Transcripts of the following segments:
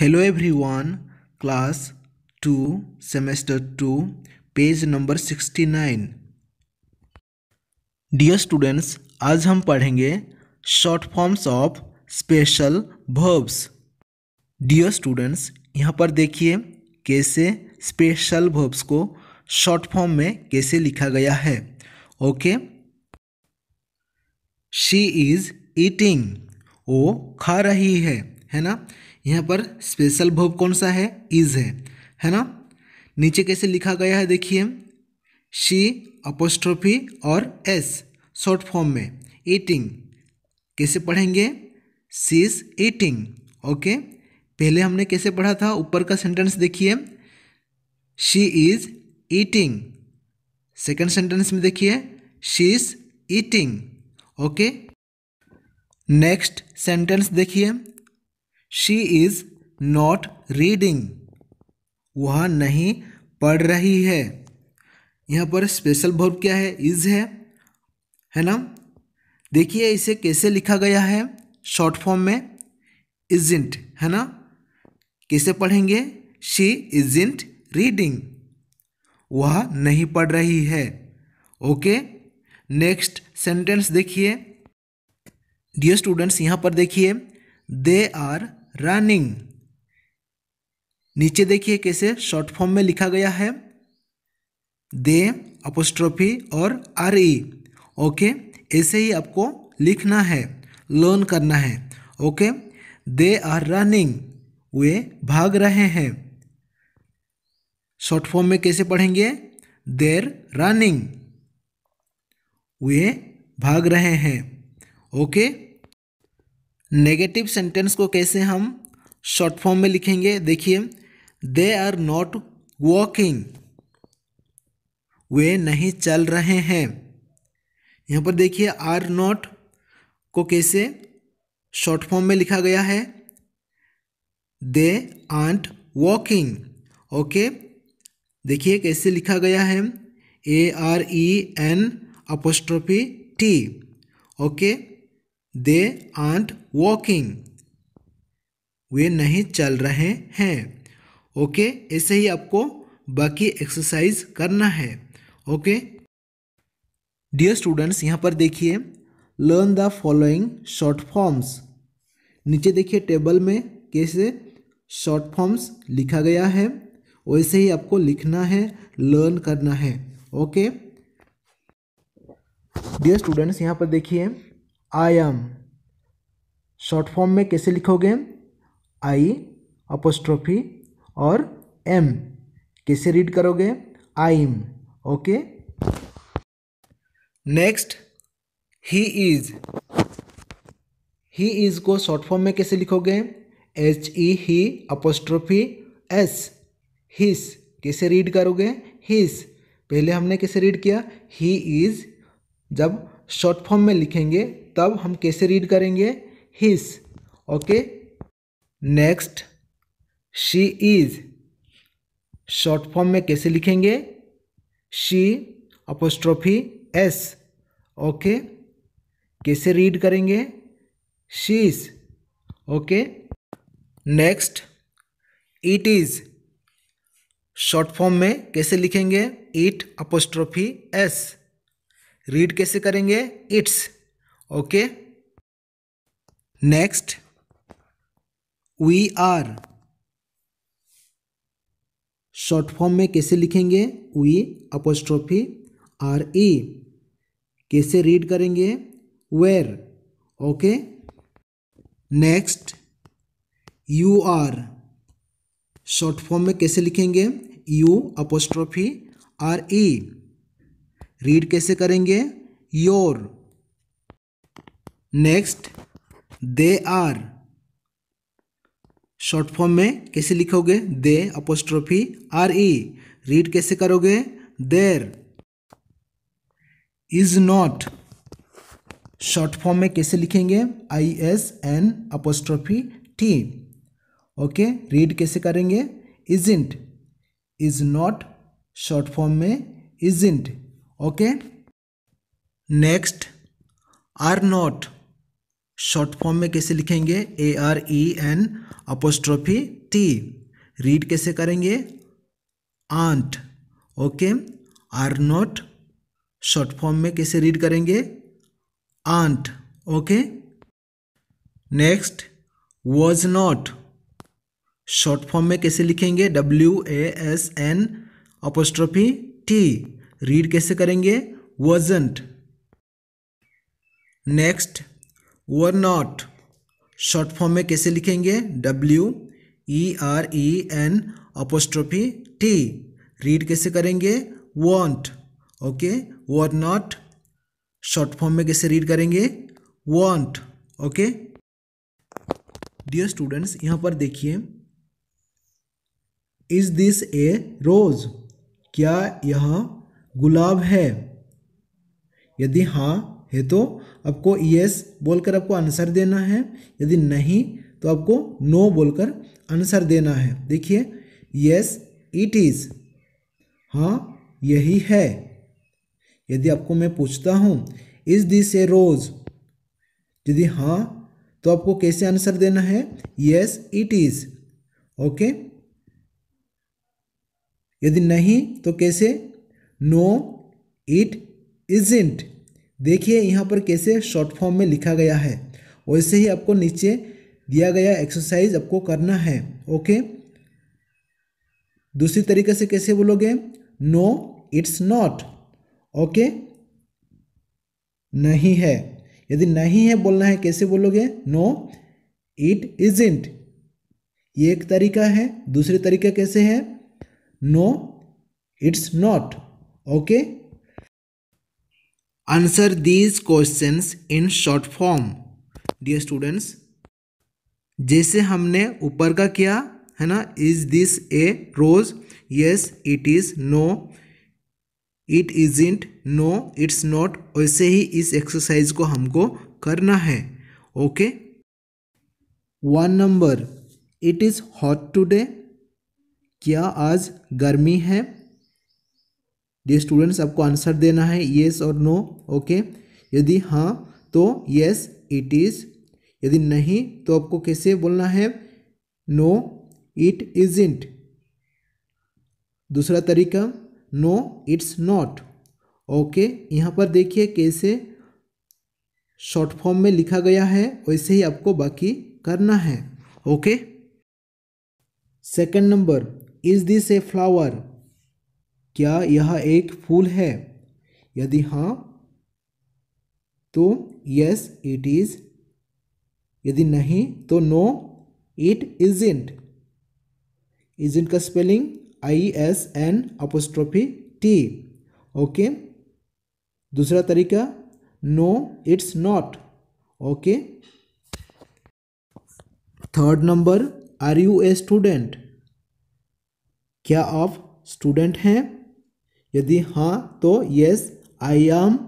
Hello everyone class two semester two page number sixty nine dear students आज हम पढ़ेंगे short forms of special verbs dear students यहाँ पर देखिए कैसे स्पेशल वर्ब्स को शॉर्ट फॉर्म में कैसे लिखा गया है ओके शी इज़ ईटिंग वो खा रही है है ना यहाँ पर स्पेशल भोव कौन सा है इज है है ना नीचे कैसे लिखा गया है देखिए शी अपोस्ट्रोफी और एस शॉर्ट फॉर्म में ईटिंग कैसे पढ़ेंगे सीज ईटिंग ओके पहले हमने कैसे पढ़ा था ऊपर का सेंटेंस देखिए she is eating second sentence में देखिए she is eating okay next sentence देखिए शी इज़ नॉट रीडिंग वह नहीं पढ़ रही है यहाँ पर स्पेशल वर्ब क्या है इज़ है है ना देखिए इसे कैसे लिखा गया है शॉर्ट फॉर्म में इंट है ना कैसे पढ़ेंगे शी इंट रीडिंग वह नहीं पढ़ रही है ओके नेक्स्ट सेंटेंस देखिए डियर स्टूडेंट्स यहाँ पर देखिए दे आर रनिंग नीचे देखिए कैसे शॉर्ट फॉर्म में लिखा गया है दे अपोस्ट्रोफी और आर ई ओके ऐसे ही आपको लिखना है लर्न करना है ओके दे आर रनिंग वे भाग रहे हैं शॉर्ट फॉर्म में कैसे पढ़ेंगे देर रनिंग वे भाग रहे हैं ओके नेगेटिव सेंटेंस को कैसे हम शॉर्ट फॉर्म में लिखेंगे देखिए दे आर नॉट वॉकिंग वे नहीं चल रहे हैं यहाँ पर देखिए आर नॉट को कैसे शॉर्ट फॉर्म में लिखा गया है दे आंट वॉकिंग ओके देखिए कैसे लिखा गया है A R E N apostrophe T okay they aren't walking वे नहीं चल रहे हैं ओके ऐसे ही आपको बाकी एक्सरसाइज करना है ओके डियर स्टूडेंट्स यहाँ पर देखिए learn the following short forms नीचे देखिए टेबल में कैसे शॉर्ट फॉर्म्स लिखा गया है वैसे ही आपको लिखना है लर्न करना है ओके डियर स्टूडेंट्स यहाँ पर देखिए आई एम शॉर्ट फॉर्म में कैसे लिखोगे आई अपोस्ट्रोफी और एम कैसे रीड करोगे I'm okay next he is he is को शॉर्ट फॉर्म में कैसे लिखोगे H E he apostrophe S he's कैसे रीड करोगे हिस पहले हमने कैसे रीड किया ही इज जब शॉर्ट फॉर्म में लिखेंगे तब हम कैसे रीड करेंगे he's okay next she is short form में कैसे लिखेंगे शी अपोस्ट्रोफी एस ओके कैसे रीड करेंगे शीज okay next it is short form में कैसे लिखेंगे इट अपोस्ट्रोफी एस रीड कैसे करेंगे it's okay next we are short form में कैसे लिखेंगे वी अपोस्ट्रोफी आर ई कैसे रीड करेंगे we're okay next you are short form में कैसे लिखेंगे you apostrophe R E read कैसे करेंगे you're next they are short form में कैसे लिखोगे they apostrophe R E read कैसे करोगे they're is not short form में कैसे लिखेंगे I S N apostrophe T okay read कैसे करेंगे isn't is not short form में isn't okay next are not short form में कैसे लिखेंगे ए R E N apostrophe T read कैसे करेंगे aren't okay are not short form में कैसे रीड करेंगे aren't okay next was not short form में कैसे लिखेंगे W A S N apostrophe T read कैसे करेंगे wasn't next were not short form में कैसे लिखेंगे W E R E N apostrophe T read कैसे करेंगे weren't okay were not short form में कैसे रीड करेंगे वॉन्ट ओके डियर स्टूडेंट्स यहां पर देखिए इज दिस ए रोज क्या यह गुलाब है यदि हाँ है तो आपको यस बोलकर आपको आंसर देना है यदि नहीं तो आपको नो बोलकर आंसर देना है देखिए यस इट इज़ हाँ यही है यदि आपको मैं पूछता हूँ इज़ दिस ए रोज़ यदि हाँ तो आपको कैसे आंसर देना है यस इट इज़ ओके यदि नहीं तो कैसे नो इट इजेंट देखिए यहाँ पर कैसे शॉर्ट फॉर्म में लिखा गया है वैसे ही आपको नीचे दिया गया एक्सरसाइज आपको करना है ओके दूसरी तरीके से कैसे बोलोगे नो इट्स नॉट ओके नहीं है यदि नहीं है बोलना है कैसे बोलोगे नो इट इजेंट ये एक तरीका है दूसरी तरीका कैसे है no it's not okay answer these question in short form dear students जैसे हमने ऊपर का किया है ना is this a rose yes it is no it is isn't no it's not वैसे ही इस एक्सरसाइज को हमको करना है okay one number it is hot today क्या आज गर्मी है डी स्टूडेंट्स आपको आंसर देना है येस और नो ओके यदि हाँ तो येस इट इज़ यदि नहीं तो आपको कैसे बोलना है नो इट इज इंट दूसरा तरीका नो इट्स नॉट ओके यहाँ पर देखिए कैसे शॉर्ट फॉर्म में लिखा गया है वैसे ही आपको बाकी करना है okay second number is this a flower क्या यह एक फूल है यदि हाँ तो यस इट इज यदि नहीं तो नो इट इजेंट इजेंट का spelling I S N apostrophe T okay दूसरा तरीका no it's not okay third number are you a student क्या आप स्टूडेंट हैं यदि हाँ तो यस आई एम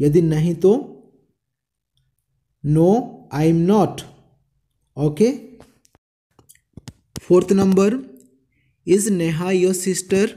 यदि नहीं तो no I am not okay fourth number is Neha your sister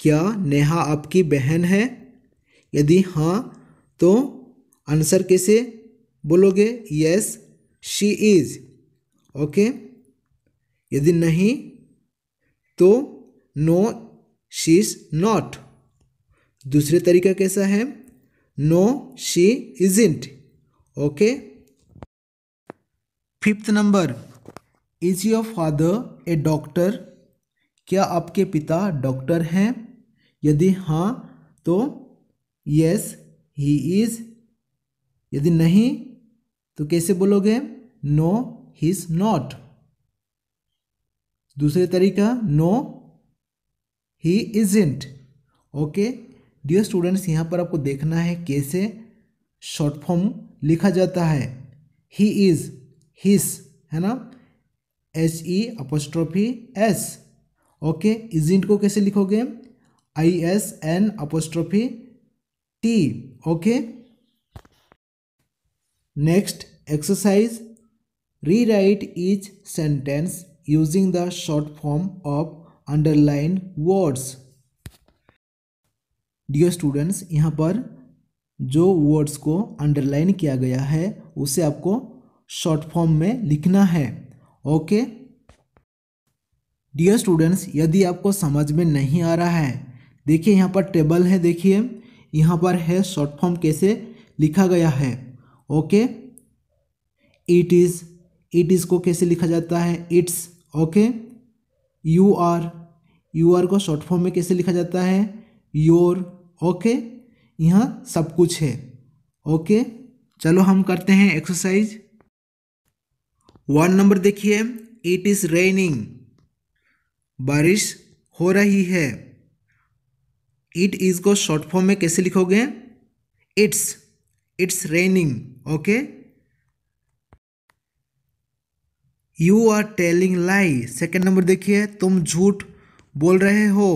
क्या नेहा आपकी बहन है यदि हाँ तो आंसर कैसे बोलोगे यस शी इज ओके यदि नहीं तो नो शी इज़ नॉट दूसरे तरीका कैसा है no she is isn't okay fifth number is your father a doctor क्या आपके पिता डॉक्टर हैं यदि हाँ तो यस ही इज यदि नहीं तो कैसे बोलोगे नो ही इज नॉट दूसरे तरीका no he isn't okay dear students यहाँ पर आपको देखना है कैसे शॉर्ट फॉर्म लिखा जाता है ही इज हिस है ना H E apostrophe S okay isn't को कैसे लिखोगे I S N apostrophe T okay next exercise rewrite each sentence using the short form of underline words dear students यहाँ पर जो वर्ड्स को अंडरलाइन किया गया है उसे आपको शॉर्ट फॉर्म में लिखना है ओके डियर स्टूडेंट्स यदि आपको समझ में नहीं आ रहा है देखिए यहाँ पर टेबल है देखिए यहाँ पर है शॉर्ट फॉर्म कैसे लिखा गया है okay it is it is को कैसे लिखा जाता है it's okay you are you are को शॉर्ट फॉर्म में कैसे लिखा जाता है योर ओके यहाँ सब कुछ है ओके चलो हम करते हैं एक्सरसाइज वन नंबर देखिए इट इज़ रेनिंग बारिश हो रही है इट इज़ को शॉर्ट फॉर्म में कैसे लिखोगे it's it's raining okay you are telling lie second number देखिए तुम झूठ बोल रहे हो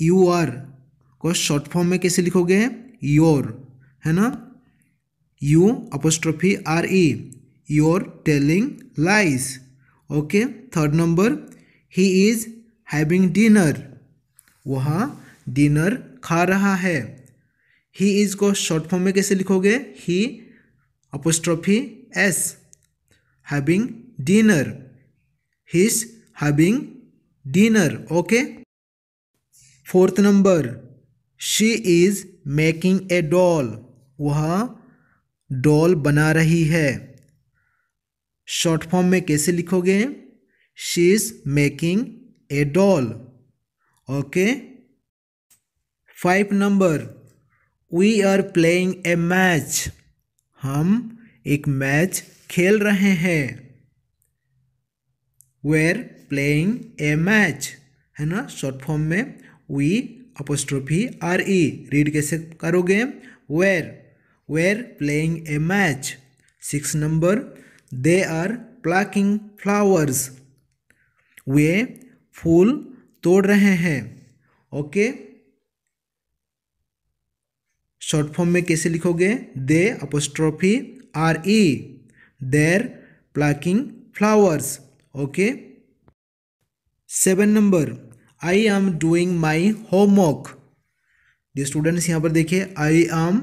यू आर को शॉर्ट फॉर्म में कैसे लिखोगे योर है ना you apostrophe R E you're telling lies okay third number he is having dinner वह डिनर खा रहा है ही इज को शॉर्ट फॉर्म में कैसे लिखोगे he apostrophe S having dinner he's having dinner okay fourth number she is making a doll वह doll बना रही है शॉर्ट फॉर्म में कैसे लिखोगे she is making a doll okay five number we are playing a match हम एक match खेल रहे हैं वेर प्लेइंग ए मैच है ना शॉर्ट फॉर्म में we apostrophe R E read कैसे करोगे we're we're playing a match six number they are plucking flowers वे फूल तोड़ रहे हैं ओके शॉर्ट फॉर्म में कैसे लिखोगे they apostrophe R E they're plucking flowers okay seven number I am doing my homework जो स्टूडेंट्स यहाँ पर देखिए आई एम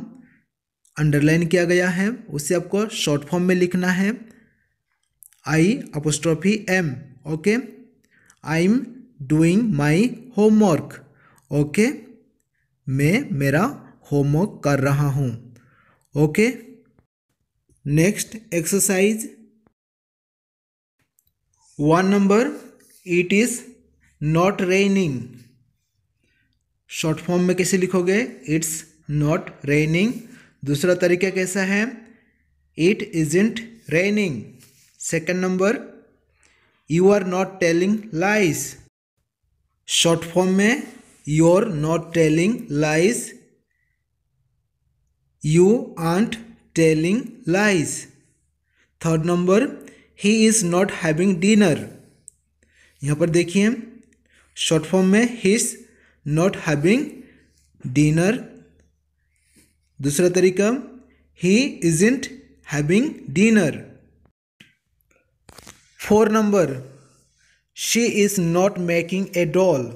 अंडरलाइन किया गया है उसे आपको शॉर्ट फॉर्म में लिखना है I apostrophe M okay I am doing my homework okay मैं मेरा होमवर्क कर रहा हूँ okay next exercise one number it is not raining short form में कैसे लिखोगे इट्स नॉट रेनिंग दूसरा तरीका कैसा है it isn't raining second number you are not telling lies short form में you are not telling lies you aren't telling lies third number he is not having dinner यहाँ पर देखिए short form में he's not having dinner दूसरा तरीका he is isn't having dinner four number she is not making a doll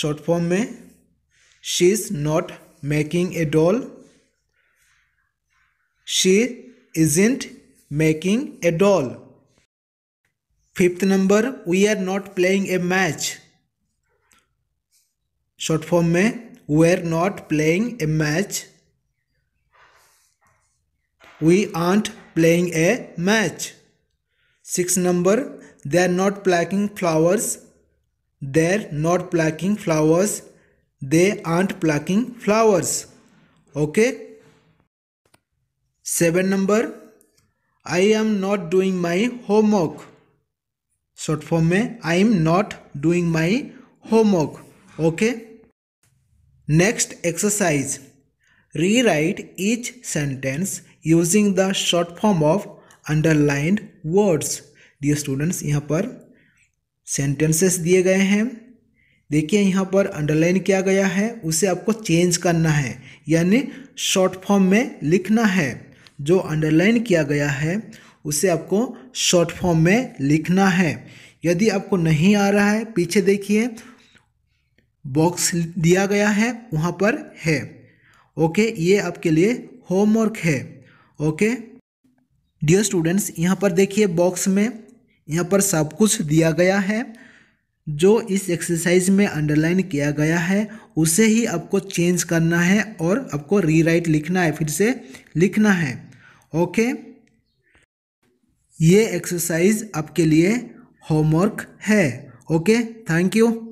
short form में she is not making a doll she is int making a doll Fifth number, we are not playing a match. Short form me, we are not playing a match. We aren't playing a match. Sixth number, they are not plucking flowers. They're not plucking flowers. They aren't plucking flowers. Okay. Seven number, I am not doing my homework. Short form में I am not doing my homework okay next exercise rewrite each sentence using the short form of underlined words dear students यहाँ पर sentences दिए गए हैं देखिए यहाँ पर underline किया गया है उसे आपको चेंज करना है यानी शॉर्ट फॉर्म में लिखना है जो अंडरलाइन किया गया है उसे आपको शॉर्ट फॉर्म में लिखना है यदि आपको नहीं आ रहा है पीछे देखिए बॉक्स दिया गया है वहाँ पर है ओके ये आपके लिए होमवर्क है ओके डियर स्टूडेंट्स यहाँ पर देखिए बॉक्स में यहाँ पर सब कुछ दिया गया है जो इस एक्सरसाइज में अंडरलाइन किया गया है उसे ही आपको चेंज करना है और आपको रीराइट लिखना है फिर से लिखना है ओके ये एक्सरसाइज आपके लिए होमवर्क है ओके थैंक यू